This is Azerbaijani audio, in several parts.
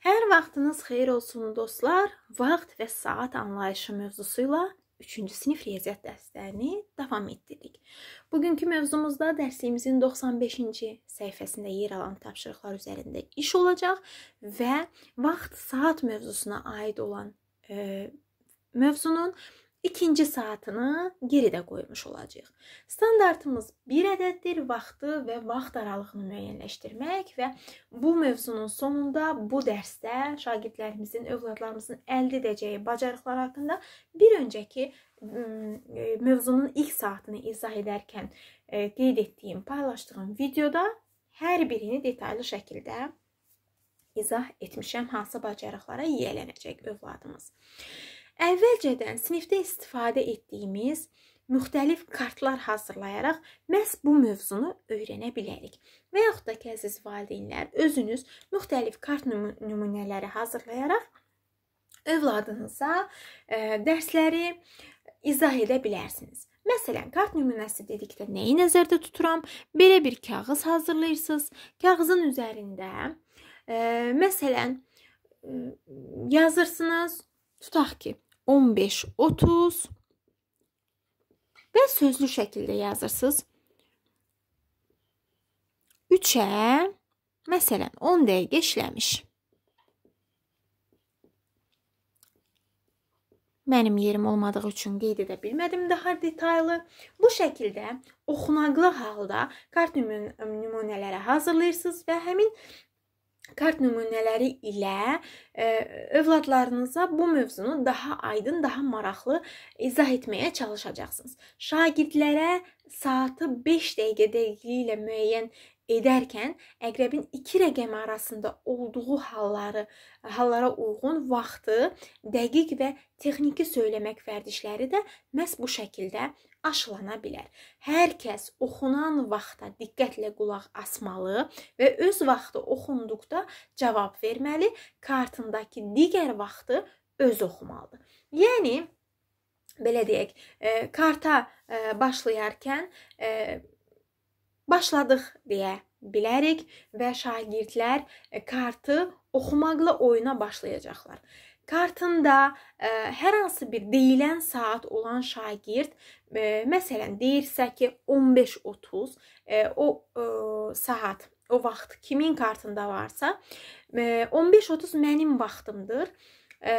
Hər vaxtınız xeyir olsun dostlar. Vaxt və saat anlayışı mövzusu ilə 3-cü sinif riyaziyyat dərslərini davam etdirdik. Bugünkü mövzumuzda dərsimizin 95-ci səhifəsində yer alan tapşırıqlar üzərində iş olacaq və vaxt-saat mövzusuna aid olan e, mövzunun ikinci saatını geridə qoymuş olacağıq. Standartımız bir ədəddir, vaxtı və vaxt aralığını müəyyənləşdirmək və bu mövzunun sonunda bu dərsdə şagirdlərimizin, övladlarımızın əldə edəcəyi bacarıqlar haqqında bir öncəki e, mövzunun ilk saatını izah edərkən e, qeyd etdiyim, paylaşdığım videoda hər birini detallı şəkildə izah etmişəm hansı bacarıqlara yiyələnəcək övladımız. Əvvəlcədən sinifdə istifadə etdiyimiz müxtəlif kartlar hazırlayaraq məhz bu mövzunu öyrənə bilərik. Və yaxud da ki, əziz valideynlər, özünüz müxtəlif kart nüm nümunələri hazırlayaraq övladınıza ə, e, dərsləri izah edə bilərsiniz. Məsələn, kart nümunəsi dedikdə nəyi nəzərdə tuturam? Belə bir kağız hazırlayırsınız. Kağızın üzərində ə, e, məsələn yazırsınız. Tutaq ki, 15-30 və sözlü şəkildə yazırsınız. 3-ə məsələn 10 dəqiqə işləmiş. Mənim yerim olmadığı üçün qeyd edə bilmədim daha detaylı. Bu şəkildə oxunaqlı halda kart nümunələri hazırlayırsınız və həmin kart nümunələri ilə e, övladlarınıza bu mövzunu daha aydın, daha maraqlı izah etməyə çalışacaqsınız. Şagirdlərə saatı 5 dəqiqə dəqiqliyi ilə müəyyən edərkən əqrəbin 2 rəqəmi arasında olduğu halları, hallara uyğun vaxtı dəqiq və texniki söyləmək vərdişləri də məhz bu şəkildə aşılana bilər. Hər kəs oxunan vaxta diqqətlə qulaq asmalı və öz vaxtı oxunduqda cavab verməli, kartındakı digər vaxtı öz oxumalıdır. Yəni belə deyək, e, karta e, başlayarkən e, başladıq deyə bilərək və şagirdlər e, kartı oxumaqla oyuna başlayacaqlar. Kartında ə, e, hər hansı bir deyilən saat olan şagird, ə, e, məsələn, deyirsə ki, 15:30, o ə, saat o vaxt kimin kartında varsa, 15:30 mənim vaxtımdır. Ə,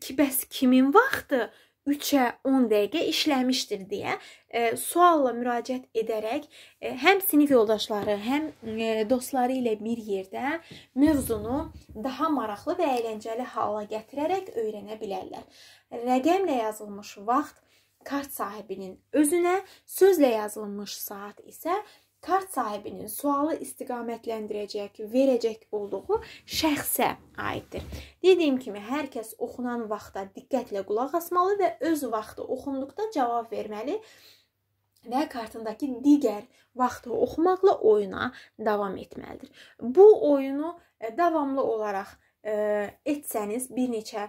ki bəs kimin vaxtı? 3-ə 10 dəqiqə işləmişdir deyə e, sualla müraciət edərək e, həm sinif yoldaşları, həm e, dostları ilə bir yerdə mövzunu daha maraqlı və əyləncəli hala gətirərək öyrənə bilərlər. Rəqəmlə yazılmış vaxt kart sahibinin özünə, sözlə yazılmış saat isə kart sahibinin sualı istiqamətləndirəcək, verəcək olduğu şəxsə aiddir. Dediyim kimi, hər kəs oxunan vaxta diqqətlə qulaq asmalı və öz vaxtı oxunduqda cavab verməli və kartındakı digər vaxtı oxumaqla oyuna davam etməlidir. Bu oyunu e, davamlı olaraq etsəniz bir neçə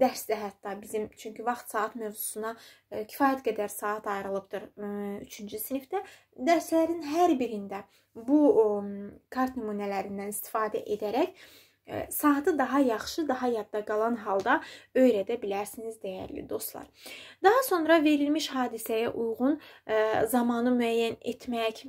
dərsdə hətta bizim çünki vaxt saat mövzusuna kifayət qədər saat ayrılıbdır 3-cü sinifdə dərslərin hər birində bu kart nümunələrindən istifadə edərək saatı daha yaxşı, daha yadda qalan halda öyrədə bilərsiniz dəyərli dostlar. Daha sonra verilmiş hadisəyə uyğun zamanı müəyyən etmək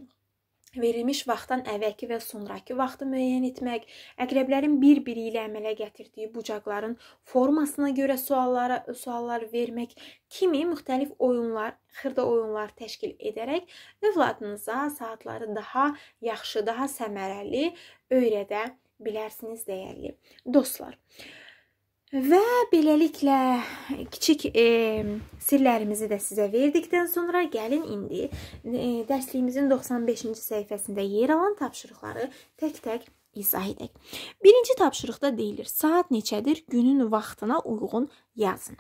verilmiş vaxtdan əvvəlki və sonrakı vaxtı müəyyən etmək, əqrəblərin bir-biri ilə əmələ gətirdiyi bucaqların formasına görə suallara suallar vermək kimi müxtəlif oyunlar, xırda oyunlar təşkil edərək övladınıza saatları daha yaxşı, daha səmərəli öyrədə bilərsiniz dəyərli dostlar. Və beləliklə kiçik e, sirlərimizi də sizə verdikdən sonra gəlin indi e, dərsliyimizin 95-ci səhifəsində yer alan tapşırıqları tək-tək izah edək. Birinci tapşırıqda deyilir, saat neçədir günün vaxtına uyğun yazın.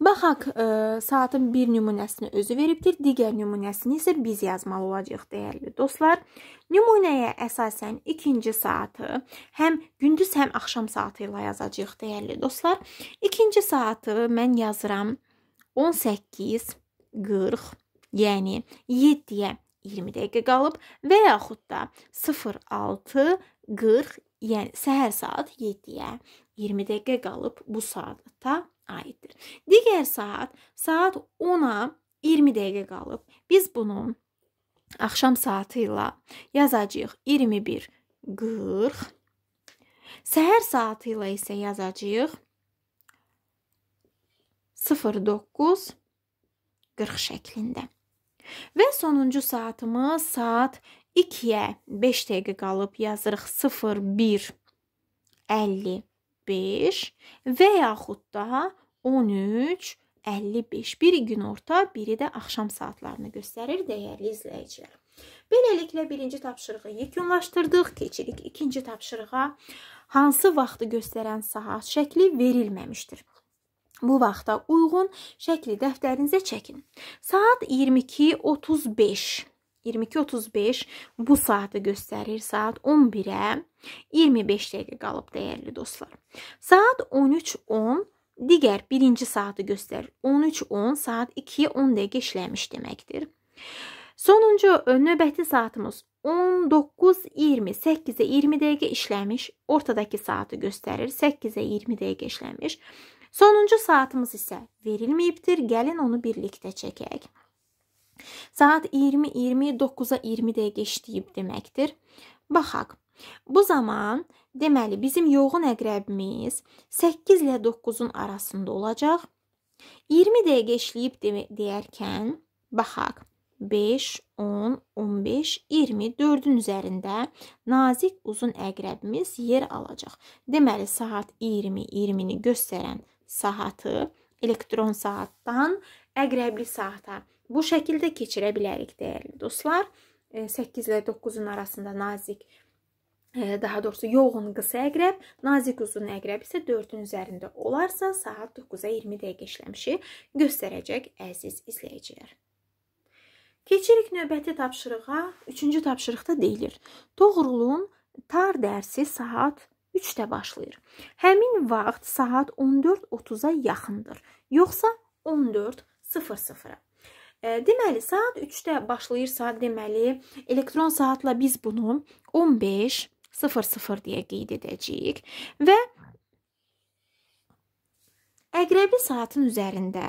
Baxaq, ə, e, saatın bir nümunəsini özü veribdir, digər nümunəsini isə biz yazmalı olacağıq dəyərli dostlar. Nümunəyə əsasən ikinci saatı həm gündüz, həm axşam saatı ilə yazacağıq dəyərli dostlar. İkinci saatı mən yazıram 18:40, yəni 7-yə 20 dəqiqə qalıb və yaxud da 06:40 Yəni səhər saat 7-yə 20 dəqiqə qalıb bu saatda aiddir. Digər saat saat 10-a 20 dəqiqə qalıb. Biz bunu axşam saatı ilə yazacağıq 21:40. Səhər saatı ilə isə yazacağıq 09:40 şəklində. Və sonuncu saatımız saat 2-yə 5 dəqiqə qalıb yazırıq 01:50. 5 və yaxud da 13 55. Biri gün orta, biri də axşam saatlarını göstərir dəyərli izləyicilər. Beləliklə birinci tapşırığı yekunlaşdırdıq. Keçirik ikinci tapşırığa. Hansı vaxtı göstərən saat şəkli verilməmişdir? Bu vaxta uyğun şəkli dəftərinizə çəkin. Saat 22:35 22.35 bu saatı göstərir. Saat 11-ə 25 dəqiqə qalıb dəyərli dostlar. Saat 13:10 digər birinci saatı göstərir. 13:10 saat 2-yə 10 dəqiqə işləmiş deməkdir. Sonuncu növbəti saatımız 19:20 8-ə 20 dəqiqə işləmiş, ortadakı saatı göstərir. 8-ə 20 dəqiqə işləmiş. Sonuncu saatımız isə verilməyibdir. Gəlin onu birlikdə çəkək. Saat 20-29-a 20 dəqiqə işləyib deməkdir. Baxaq. Bu zaman deməli bizim yoğun əqrəbimiz 8 ilə 9-un arasında olacaq. 20 dəqiqə işləyib de deyərkən baxaq. 5, 10, 15, 20 4-ün üzərində nazik uzun əqrəbimiz yer alacaq. Deməli saat 20 20-ni göstərən saatı elektron saatdan əqrəbli saata Bu şəkildə keçirə bilərik dəyərli dostlar. 8 e, ilə 9-un arasında nazik, e, daha doğrusu yoğun qısa əqrəb, nazik uzun əqrəb isə 4-ün üzərində olarsa, saat 9-a 20 dəqiqə işləmişi göstərəcək əziz izləyicilər. Keçirik növbəti tapşırığa. Üçüncü tapşırıqda deyilir. Toğrulun tar dərsi saat 3-də başlayır. Həmin vaxt saat 14.30-a yaxındır, yoxsa 14.00-a. Deməli, saat 3-də başlayırsa, deməli, elektron saatla biz bunu 15:00 deyə qeyd edəcəyik və əqrəbli saatın üzərində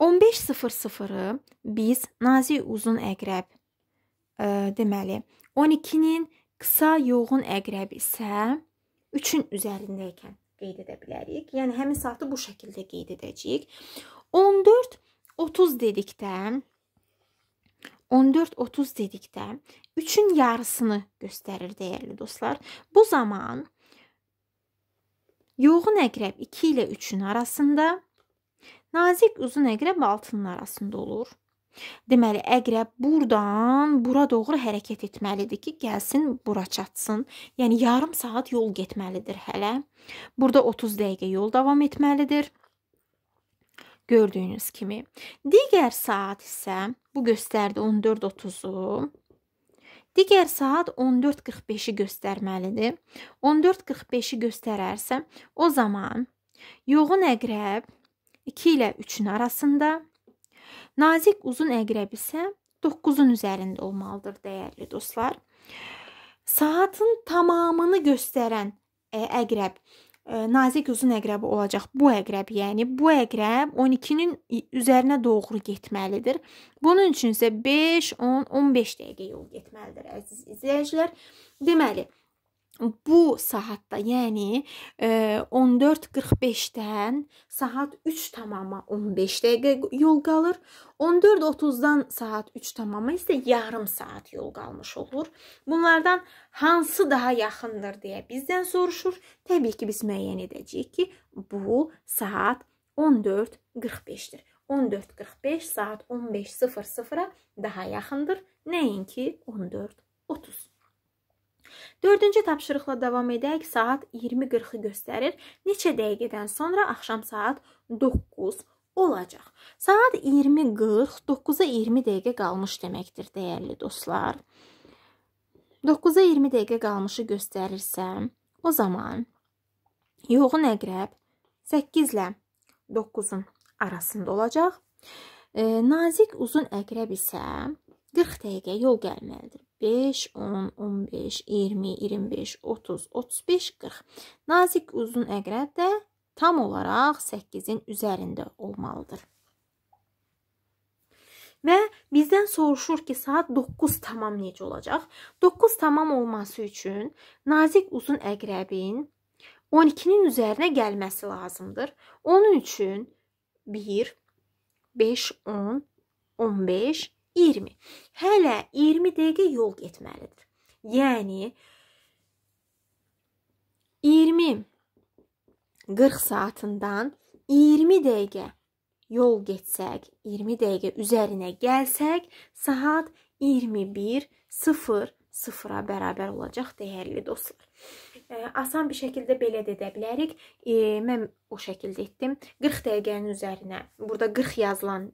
15:00-ı biz nazik uzun əqrəb, e, deməli, 12-nin qısa yoğun əqrəbi isə 3-ün üzərindəykən qeyd edə bilərik. Yəni həmin saatı bu şəkildə qeyd edəcəyik. 14-30 dedikdə 14-30 dedikdə 3-ün yarısını göstərir dəyərli dostlar. Bu zaman yoğun əqrəb 2 ilə 3-ün arasında, nazik uzun əqrəb 6-nın arasında olur. Deməli, əqrəb burdan bura doğru hərəkət etməlidir ki, gəlsin bura çatsın. Yəni yarım saat yol getməlidir hələ. Burada 30 dəqiqə yol davam etməlidir. Gördüyünüz kimi. Digər saat isə bu göstərdi 14:30-u. Digər saat 14:45-i göstərməlidir. 14:45-i göstərərsə, o zaman yoğun əqrəb 2 ilə 3-ün arasında, nazik uzun əqrəb isə 9-un üzərində olmalıdır, dəyərli dostlar. Saatın tamamını göstərən e, əqrəb nazik uzun əqrəbi olacaq. Bu əqrəb, yəni bu əqrəb 12-nin üzərinə doğru getməlidir. Bunun üçün isə 5, 10, 15 dəqiqə yol getməlidir əziz izləyicilər. Deməli, bu saatda, yəni 14:45-dən e, saat 3 tamama 15 dəqiqə yol qalır. 14:30-dan saat 3 tamama isə yarım saat yol qalmış olur. Bunlardan hansı daha yaxındır deyə bizdən soruşur. Təbii ki, biz müəyyən edəcəyik ki, bu saat 14:45-dir. 14:45 saat 15:00-a daha yaxındır. Nəinki 14:30. Dördüncü tapşırıqla davam edək. Saat 20.40-ı göstərir. Neçə dəqiqədən sonra axşam saat 9 olacaq. Saat 20:40 9-a 20 dəqiqə qalmış deməkdir, dəyərli dostlar. 9-a 20 dəqiqə qalmışı göstərirsə, o zaman yoğun əqrəb 8 ilə 9-un arasında olacaq. E, nazik uzun əqrəb isə 40 dəqiqə yol gəlməlidir. 5, 10, 15, 20, 25, 30, 35, 40. Nazik uzun əqrəb də tam olaraq 8-in üzərində olmalıdır. Və bizdən soruşur ki, saat 9 tamam necə olacaq? 9 tamam olması üçün nazik uzun əqrəbin 12-nin üzərinə gəlməsi lazımdır. Onun üçün 1, 5, 10, 15, 20. Hələ 20 dəqiqə yol getməlidir. Yəni 20 40 saatından 20 dəqiqə yol getsək, 20 dəqiqə üzərinə gəlsək, saat 21:00-a bərabər olacaq dəyərli dostlar asan bir şəkildə belə də edə bilərik. E, mən o şəkildə etdim. 40 dəqiqənin üzərinə. Burada 40 yazılan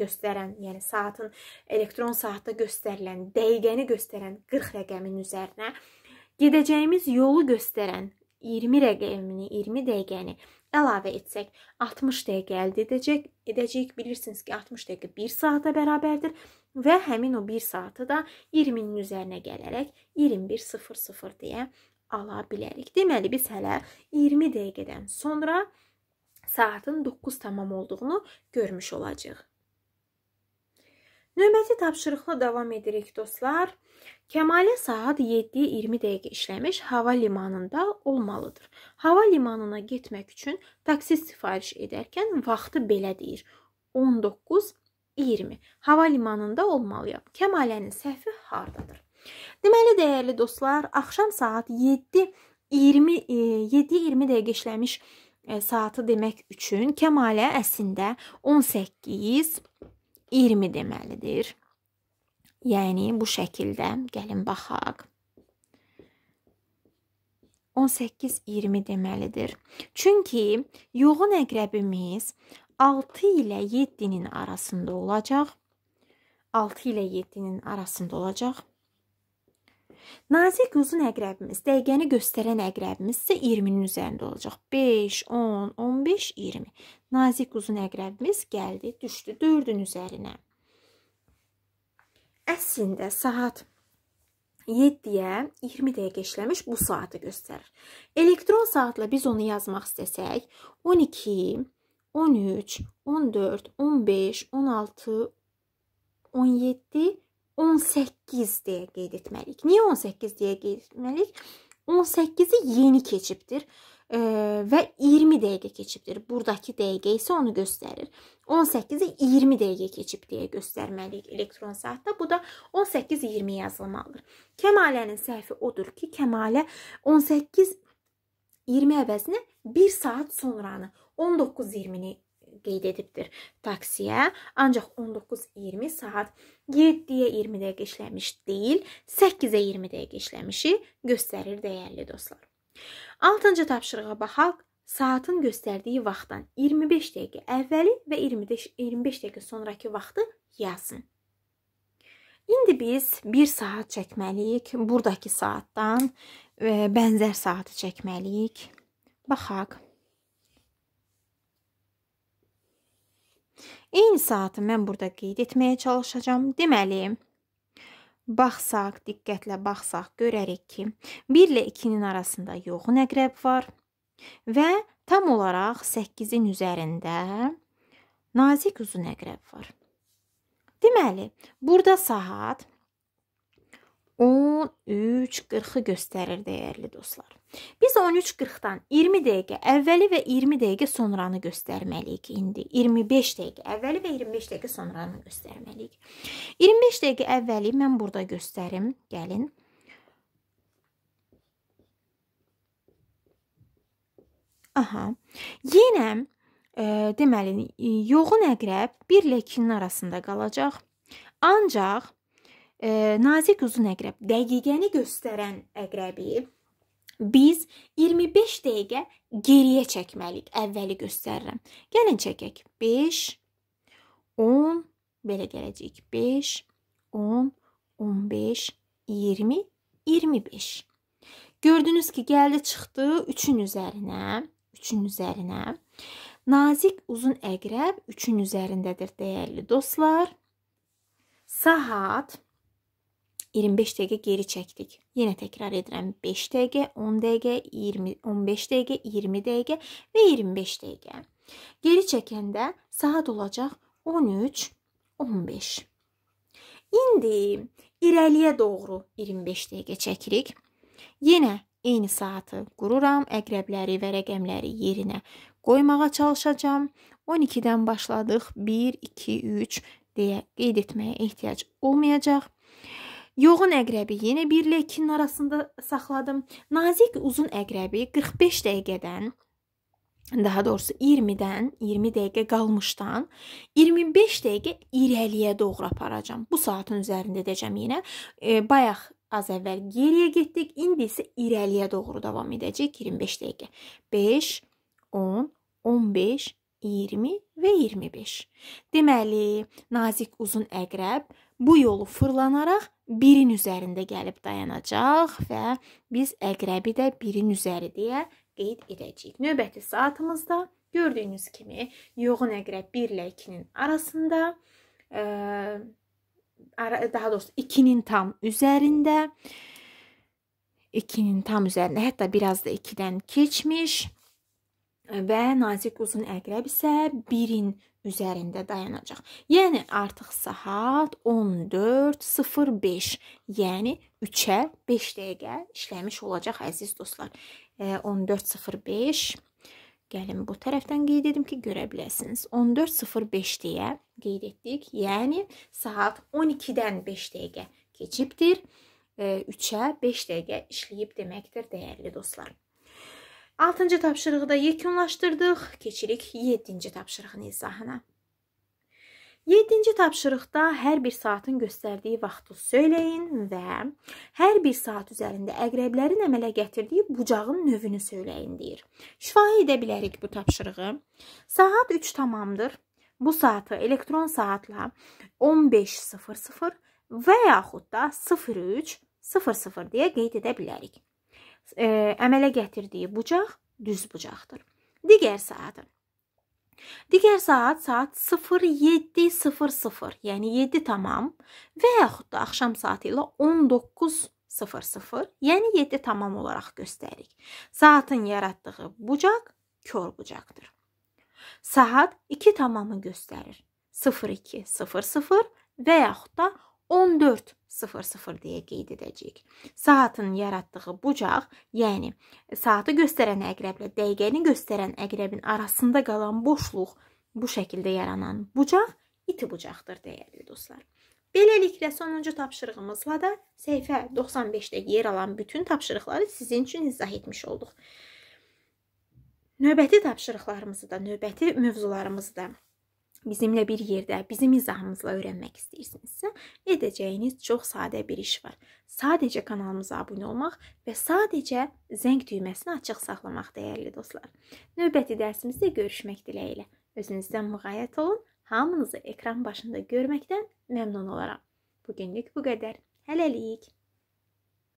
göstərən, yəni saatın elektron saatda göstərilən, dəqiqəni göstərən 40 rəqəminin üzərinə gedəcəyimiz yolu göstərən 20 rəqəmini, 20 dəqiqəni əlavə etsək 60 dəqiqə əldə edəcək. Edəcəyik bilirsiniz ki, 60 dəqiqə 1 saata bərabərdir və həmin o 1 saatı da 20-nin üzərinə gələrək 21:00 deyə ala bilərik. Deməli, biz hələ 20 dəqiqədən sonra saatın 9 tamam olduğunu görmüş olacağıq. Növbəti tapşırıqla davam edirik dostlar. Kəmalə saat 7-20 dəqiqə işləmiş hava limanında olmalıdır. Hava limanına getmək üçün taksi sifariş edərkən vaxtı belə deyir. 19-20 hava limanında olmalıyam. Kəmalənin səhvi hardadır? Deməli, dəyərli dostlar, axşam saat 7:20 7:20 e, dəqiqə işləmiş e, saatı demək üçün Kəmalə əslində 18:20 deməlidir. Yəni bu şəkildə gəlin baxaq. 18-20 deməlidir. Çünki yoğun əqrəbimiz 6 ilə 7-nin arasında olacaq. 6 ilə 7-nin arasında olacaq. Nazik uzun əqrəbimiz, dəqiqəni göstərən əqrəbimiz isə 20-nin üzərində olacaq. 5, 10, 15, 20. Nazik uzun əqrəbimiz gəldi, düşdü 4-ün üzərinə. Əslində saat 7-yə 20 dəqiqə işləmiş bu saatı göstərir. Elektron saatla biz onu yazmaq istəsək, 12, 13, 14, 15, 16, 17 18 deyə qeyd etməliyik. Niyə 18 deyə qeyd etməliyik? 18-i yeni keçibdir və 20 dəqiqə keçibdir. Buradakı dəqiqə isə onu göstərir. 18-i 20 dəqiqə keçib deyə göstərməliyik elektron saatda. Bu da 18-20 yazılmalıdır. Kəmalənin səhvi odur ki, Kəmalə 18 20 əvəzinə 1 saat sonranı 19-20-ni qeyd edibdir taksiyə. Ancaq 19-20 saat 7-yə 20 dəqiqə işləmiş deyil, 8-ə 20 dəqiqə işləmişi göstərir dəyərli dostlar. 6-cı tapşırığa baxaq. Saatın göstərdiyi vaxtdan 25 dəqiqə əvvəli və 25 25 dəqiqə sonrakı vaxtı yazın. İndi biz 1 saat çəkməliyik. Burdakı saatdan e, bənzər saatı çəkməliyik. Baxaq. Eyni saatı mən burada qeyd etməyə çalışacağam. Deməli, baxsaq, diqqətlə baxsaq görərik ki, 1 ilə 2-nin arasında yoğun əqrəb var və tam olaraq 8-in üzərində nazik uzun əqrəb var. Deməli, burada saat 13.40-ı göstərir dəyərli dostlar. Biz 13.40-dan 20 dəqiqə əvvəli və 20 dəqiqə sonranı göstərməliyik indi. 25 dəqiqə əvvəli və 25 dəqiqə sonranı göstərməliyik. 25 dəqiqə əvvəli mən burada göstərim. Gəlin. Aha. Yenə e, deməli yoğun əqrəb 1 ilə 2-nin arasında qalacaq. Ancaq e, nazik uzun əqrəb, dəqiqəni göstərən əqrəbi biz 25 dəqiqə geriyə çəkməliyik. Əvvəli göstərirəm. Gəlin çəkək. 5 10 belə gələcəyik. 5 10 15 20 25. Gördünüz ki, gəldi, çıxdı 3-ün üzərinə, 3-ün üzərinə. Nazik uzun əqrəb 3-ün üzərindədir dəyərli dostlar. Saat 25 dəqiqə geri çəkdik. Yenə təkrar edirəm 5 dəqiqə, 10 dəqiqə, 20 15 dəqiqə, 20 dəqiqə və 25 dəqiqə. Geri çəkəndə saat olacaq 13 15. İndi irəliyə doğru 25 dəqiqə çəkirik. Yenə eyni saatı qururam, əqrəbləri və rəqəmləri yerinə qoymağa çalışacağam. 12-dən başladıq. 1 2 3 deyə qeyd etməyə ehtiyac olmayacaq. Yoğun əqrəbi yenə 1 ilə 2-nin arasında saxladım. Nazik uzun əqrəbi 45 dəqiqədən daha doğrusu 20-dən 20 dəqiqə qalmışdan 25 dəqiqə irəliyə doğru aparacağam. Bu saatın üzərində edəcəm yenə. E, bayaq az əvvəl geriyə getdik. İndi isə irəliyə doğru davam edəcək 25 dəqiqə. 5 10 15 20 və 25. Deməli, nazik uzun əqrəb bu yolu fırlanaraq birin üzərində gəlib dayanacaq və biz əqrəbi də birin üzəri deyə qeyd edəcəyik. Növbəti saatımızda gördüyünüz kimi yoğun əqrəb 1 ilə 2-nin arasında, e, daha doğrusu 2-nin tam üzərində, 2-nin tam üzərində, hətta biraz da 2-dən keçmiş və nazik uzun əqrəb isə 1-in üzərində dayanacaq. Yəni artıq saat 14:05, yəni 3-ə 5 dəqiqə işləmiş olacaq əziz dostlar. 14:05 e, Gəlin bu tərəfdən qeyd edim ki, görə biləsiniz. 14:05 deyə qeyd etdik. Yəni saat 12-dən 5 dəqiqə keçibdir. 3-ə e, 5 dəqiqə işləyib deməkdir, dəyərli dostlar. 6-cı tapşırığı da yekunlaşdırdıq. Keçirik 7-ci tapşırığın izahına. 7-ci tapşırıqda hər bir saatın göstərdiyi vaxtı söyləyin və hər bir saat üzərində əqrəblərin əmələ gətirdiyi bucağın növünü söyləyin deyir. Şifahi edə bilərik bu tapşırığı. Saat 3 tamamdır. Bu saatı elektron saatla 15:00 və yaxud da 03:00 deyə qeyd edə bilərik e, əmələ gətirdiyi bucaq düz bucaqdır. Digər saatı. Digər saat saat 07:00, yəni 7 tamam və yaxud da axşam saatı ilə 19:00, yəni 7 tamam olaraq göstəririk. Saatın yaratdığı bucaq kör bucaqdır. Saat 2 tamamı göstərir. 02:00 və yaxud da 14.00 deyə qeyd edəcəyik. Saatın yaratdığı bucaq, yəni saatı göstərən əqrəblə dəqiqəni göstərən əqrəbin arasında qalan boşluq bu şəkildə yaranan bucaq iti bucaqdır dəyərli dostlar. Beləliklə sonuncu tapşırığımızla da səhifə 95-də yer alan bütün tapşırıqları sizin üçün izah etmiş olduq. Növbəti tapşırıqlarımızı da, növbəti mövzularımızı da bizimlə bir yerdə, bizim izahımızla öyrənmək istəyirsinizsə, edəcəyiniz çox sadə bir iş var. Sadəcə kanalımıza abunə olmaq və sadəcə zəng düyməsini açıq saxlamaq dəyərli dostlar. Növbəti dərsimizdə görüşmək diləyilə. Özünüzdən müğayət olun. Hamınızı ekran başında görməkdən məmnun olaram. Bugünlük bu qədər. Hələlik.